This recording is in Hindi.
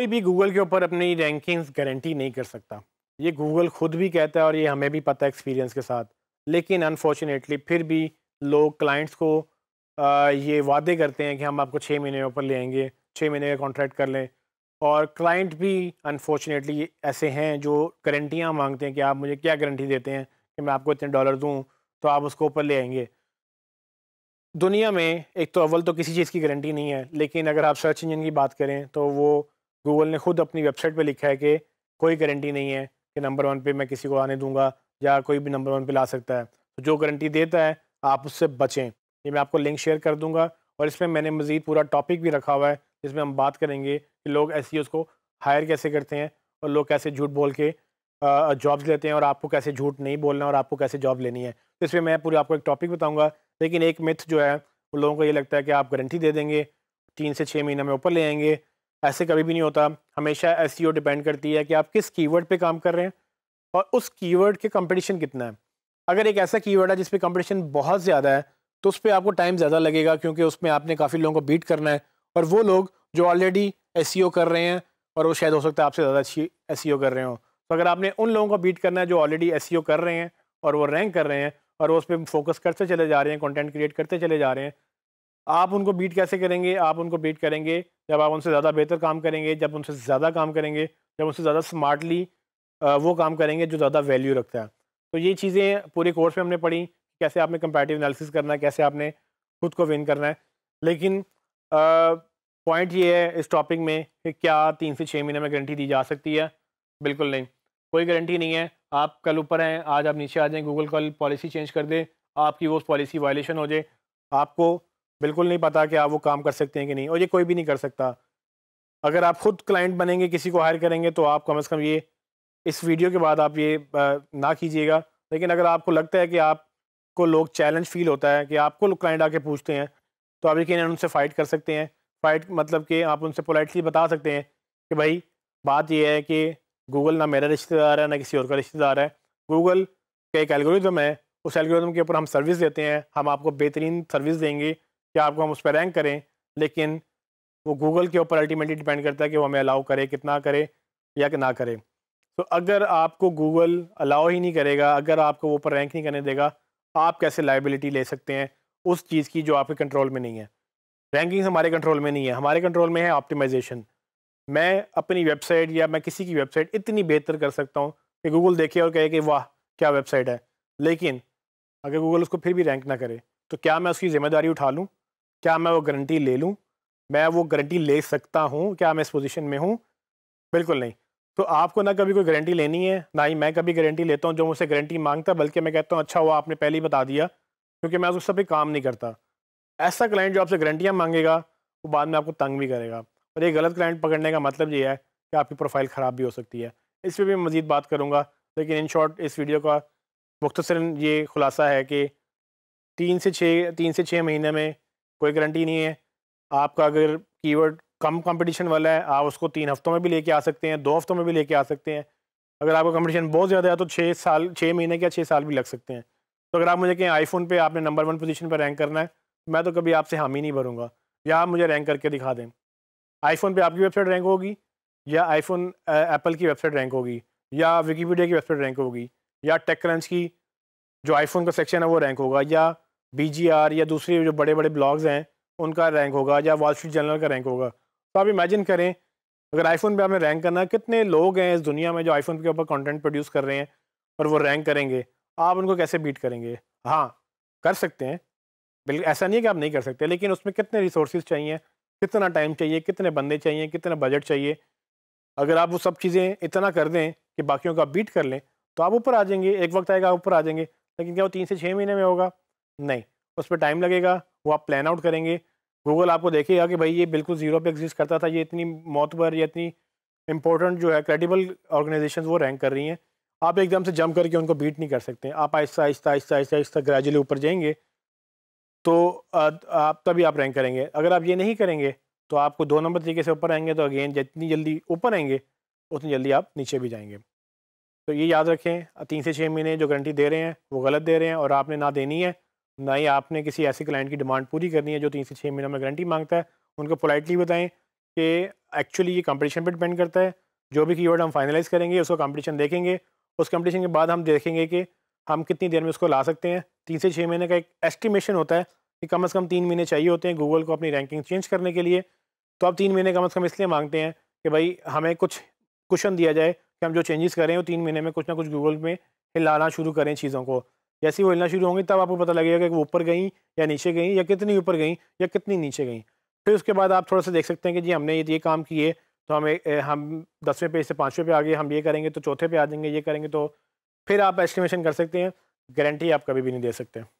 कोई भी गूगल के ऊपर अपनी रैंकिंग्स गारंटी नहीं कर सकता ये गूगल खुद भी कहता है और ये हमें भी पता है एक्सपीरियंस के साथ लेकिन अनफॉर्चुनेटली फिर भी लोग क्लाइंट्स को आ, ये वादे करते हैं कि हम आपको छः महीने ऊपर ले आएंगे छः महीने का कॉन्ट्रैक्ट कर लें और क्लाइंट भी अनफॉर्चुनेटली ऐसे हैं जो गारंटियाँ मांगते हैं कि आप मुझे क्या गारंटी देते हैं कि मैं आपको इतने डॉलर दूँ तो आप उसको ऊपर ले आएंगे दुनिया में एक तो अव्वल तो किसी चीज़ की गारंटी नहीं है लेकिन अगर आप सर्च इंजन की बात करें तो वो गूगल ने खुद अपनी वेबसाइट पर लिखा है कि कोई गारंटी नहीं है कि नंबर वन पे मैं किसी को आने दूंगा या कोई भी नंबर वन पे ला सकता है तो जो गारंटी देता है आप उससे बचें ये मैं आपको लिंक शेयर कर दूंगा और इसमें मैंने मज़ीद पूरा टॉपिक भी रखा हुआ है जिसमें हम बात करेंगे कि लोग एस e को हायर कैसे करते हैं और लोग कैसे झूठ बोल के जॉब्स लेते हैं और आपको कैसे झूठ नहीं बोलना और आपको कैसे जॉब लेनी है तो इसमें मैं पूरा आपको एक टॉपिक बताऊँगा लेकिन एक मिथ जो है वो लोगों को ये लगता है कि आप गारंटी दे देंगे तीन से छः महीने में ऊपर ले आएंगे ऐसे कभी भी नहीं होता हमेशा एस डिपेंड e करती है कि आप किस कीवर्ड पे काम कर रहे हैं और उस कीवर्ड के कंपटीशन कितना है अगर एक ऐसा कीवर्ड है जिस पे कंपटीशन बहुत ज़्यादा है तो उस पर आपको टाइम ज़्यादा लगेगा क्योंकि उसमें आपने काफ़ी लोगों को बीट करना है और वो लोग जो ऑलरेडी एस e कर रहे हैं और वो शायद हो सकता है आपसे ज़्यादा अच्छी एस e कर रहे हो तो अगर आपने उन लोगों को बीट करना है जो ऑलरेडी एस कर रहे हैं और वो रैंक कर रहे हैं और वो उस पर फोकस करते चले जा रहे हैं कॉन्टेंट क्रिएट करते चले जा रहे हैं आप उनको बीट कैसे करेंगे आप उनको बीट करेंगे जब आप उनसे ज़्यादा बेहतर काम करेंगे जब उनसे ज़्यादा काम करेंगे जब उनसे ज़्यादा स्मार्टली वो काम करेंगे जो ज़्यादा वैल्यू रखता है तो ये चीज़ें पूरे कोर्स में हमने पढ़ी कैसे आपने कंपेटिव एनालिसिस करना है कैसे आपने खुद को विन करना है लेकिन पॉइंट ये है इस टॉपिक में कि क्या तीन से छः महीने में गारंटी दी जा सकती है बिल्कुल नहीं कोई गारंटी नहीं है आप कल ऊपर हैं आज आप नीचे आ जाएँ गूगल कल पॉलिसी चेंज कर दें आपकी वो पॉलिसी वायलेशन हो जाए आपको बिल्कुल नहीं पता कि आप वो काम कर सकते हैं कि नहीं और ये कोई भी नहीं कर सकता अगर आप खुद क्लाइंट बनेंगे किसी को हायर करेंगे तो आप कम से कम ये इस वीडियो के बाद आप ये ना कीजिएगा लेकिन अगर आपको लगता है कि आपको लोग चैलेंज फील होता है कि आपको क्लाइंट आके पूछते हैं तो आप यकीन उनसे फ़ाइट कर सकते हैं फ़ाइट मतलब कि आप उनसे पोलाइटली बता सकते हैं कि भाई बात यह है कि गूगल ना मेरा रिश्तेदार है ना किसी और का रिश्तेदार है गूगल का एक एल्गोरिज्म है उस एल्गोरिज्म के ऊपर हम सर्विस देते हैं हम आपको बेहतरीन सर्विस देंगे कि आपको हम उस पर रैंक करें लेकिन वो गूगल के ऊपर अल्टीमेटली डिपेंड करता है कि वो हमें अलाउ करे कितना करे या कि ना करे तो अगर आपको गूगल अलाउ ही नहीं करेगा अगर आपको वो ऊपर रैंक नहीं करने देगा आप कैसे लाइबिलिटी ले सकते हैं उस चीज़ की जो आपके कंट्रोल में नहीं है रैंकिंग्स हमारे कंट्रोल में नहीं है हमारे कंट्रोल में है ऑप्टिमाइजेशन मैं अपनी वेबसाइट या मैं किसी की वेबसाइट इतनी बेहतर कर सकता हूँ कि गूगल देखे और कहे कि वाह क्या वेबसाइट है लेकिन अगर गूगल उसको फिर भी रैंक ना करे तो क्या मैं उसकी ज़िम्मेदारी उठा लूँ क्या मैं वो गारंटी ले लूँ मैं वो गारंटी ले सकता हूँ क्या मैं इस पोजीशन में हूँ बिल्कुल नहीं तो आपको ना कभी कोई गारंटी लेनी है ना ही मैं कभी गारंटी लेता हूँ जो मुझसे गारंटी मांगता बल्कि मैं कहता हूँ अच्छा हुआ आपने पहले ही बता दिया क्योंकि मैं उस पर काम नहीं करता ऐसा क्लाइंट जो आपसे गारंटियाँ मांगेगा वो बाद में आपको तंग भी करेगा और ये गलत क्लाइंट पकड़ने का मतलब ये है कि आपकी प्रोफाइल ख़राब भी हो सकती है इस पर भी मैं मज़ीद बात करूँगा लेकिन इन शॉर्ट इस वीडियो का मुख्तसर ये खुलासा है कि तीन से छः तीन से छः महीने में कोई गारंटी नहीं है आपका अगर कीवर्ड कम कंपटीशन वाला है आप उसको तीन हफ्तों में भी लेके आ सकते हैं दो हफ्तों में भी लेके आ सकते हैं अगर आपका कंपटीशन बहुत ज़्यादा है तो छः साल छः महीने या छः साल भी लग सकते हैं तो अगर आप मुझे कहें आईफोन पे आपने नंबर वन पोजीशन पर रैंक करना है मैं तो कभी आपसे हामी नहीं भरूंगा या आप मुझे रैंक करके दिखा दें आईफोन पर आपकी वेबसाइट रैंक होगी या आईफोन एप्पल की वेबसाइट रैंक होगी या विकीपीडिया की वेबसाइट रैंक होगी या टेक क्रंच की जो आईफोन का सेक्शन है वो रैंक होगा या बीजीआर या दूसरे जो बड़े बड़े ब्लॉग्स हैं उनका रैंक होगा या वॉल स्ट्रीट जर्नल का रैंक होगा तो आप इमेजिन करें अगर आईफोन पे हमें रैंक करना कितने लोग हैं इस दुनिया में जो आईफोन के ऊपर कंटेंट प्रोड्यूस कर रहे हैं और वो रैंक करेंगे आप उनको कैसे बीट करेंगे हाँ कर सकते हैं बिल्कुल ऐसा नहीं है कि आप नहीं कर सकते लेकिन उसमें कितने रिसोर्स चाहिए कितना टाइम चाहिए कितने बंदे चाहिए कितना बजट चाहिए अगर आप वो सब चीज़ें इतना कर दें कि बाकियों का बीट कर लें तो आप ऊपर आ जाएंगे एक वक्त आएगा ऊपर आ जाएंगे लेकिन क्या वो तीन से छः महीने में होगा नहीं उस पर टाइम लगेगा वो आप प्लान आउट करेंगे गूगल आपको देखेगा कि भाई ये बिल्कुल ज़ीरो पे एग्जिस्ट करता था ये इतनी पर या इतनी इंपॉर्टेंट जो है क्रेडिबल ऑर्गेनाइजेशन वो रैंक कर रही हैं आप एकदम से जंप करके उनको बीट नहीं कर सकते आप आहिस्ता आहिस्ता आहिस्ता आहिस्ता आहिस्ता ग्रेजुअली ऊपर जाएंगे तो आप तभी आप रैंक करेंगे अगर आप ये नहीं करेंगे तो आपको दो नंबर तरीके से ऊपर आएंगे तो अगेन जितनी जल्दी ऊपर आएंगे उतनी जल्दी आप नीचे भी जाएंगे तो ये याद रखें तीन से छः महीने जो गारंटी दे रहे हैं वो गलत दे रहे हैं और आपने ना देनी है ना ही आपने किसी ऐसे क्लाइंट की डिमांड पूरी करनी है जो तीन से छः महीने में गारंटी मांगता है उनको पोलाइटली बताएं कि एक्चुअली ये कंपटीशन पर डिपेंड करता है जो भी कीवर्ड हम फाइनलाइज करेंगे उसको कंपटीशन देखेंगे उस कंपटीशन के बाद हम देखेंगे कि हम कितनी देर में उसको ला सकते हैं तीन से छः महीने का एक एस्टिमेशन होता है कि कम अज़ कम तीन महीने चाहिए होते हैं गूगल को अपनी रैंकिंग चेंज करने के लिए तो आप तीन महीने कम अज़ कम इसलिए मांगते हैं कि भाई हमें कुछ कुशन दिया जाए कि हम जो चेंजेस करें वो तीन महीने में कुछ ना कुछ गूगल में हिलाना शुरू करें चीज़ों को जैसे वो हिलना शुरू होंगी तब आपको पता लगेगा कि वो ऊपर गई या नीचे गई या कितनी ऊपर गई या कितनी नीचे गई फिर उसके बाद आप थोड़ा सा देख सकते हैं कि जी हमने ये ये काम किए तो हमें हम दसवें पेज से पाँचवें पे आ गए हम ये करेंगे तो चौथे पे आ जाएंगे ये करेंगे तो फिर आप एस्टिमेशन कर सकते हैं गारंटी आप कभी भी नहीं दे सकते